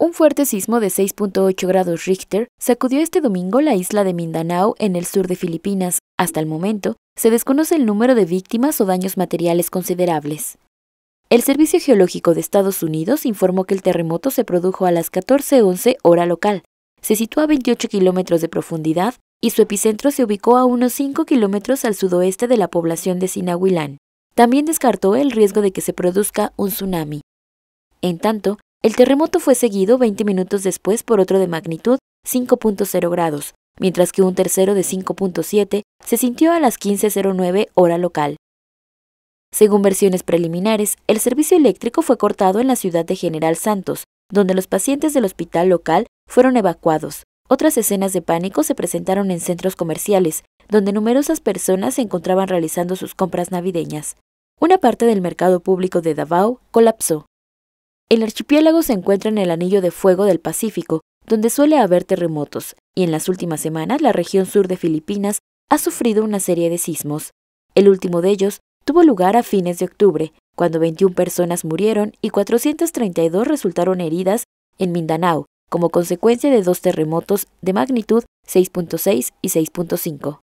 Un fuerte sismo de 6.8 grados Richter sacudió este domingo la isla de Mindanao en el sur de Filipinas. Hasta el momento, se desconoce el número de víctimas o daños materiales considerables. El Servicio Geológico de Estados Unidos informó que el terremoto se produjo a las 14.11 hora local. Se situó a 28 kilómetros de profundidad y su epicentro se ubicó a unos 5 kilómetros al sudoeste de la población de Sinahuilán. También descartó el riesgo de que se produzca un tsunami. En tanto, el terremoto fue seguido 20 minutos después por otro de magnitud 5.0 grados, mientras que un tercero de 5.7 se sintió a las 15.09 hora local. Según versiones preliminares, el servicio eléctrico fue cortado en la ciudad de General Santos, donde los pacientes del hospital local fueron evacuados. Otras escenas de pánico se presentaron en centros comerciales, donde numerosas personas se encontraban realizando sus compras navideñas. Una parte del mercado público de Davao colapsó. El archipiélago se encuentra en el anillo de fuego del Pacífico, donde suele haber terremotos, y en las últimas semanas la región sur de Filipinas ha sufrido una serie de sismos. El último de ellos tuvo lugar a fines de octubre, cuando 21 personas murieron y 432 resultaron heridas en Mindanao, como consecuencia de dos terremotos de magnitud 6.6 y 6.5.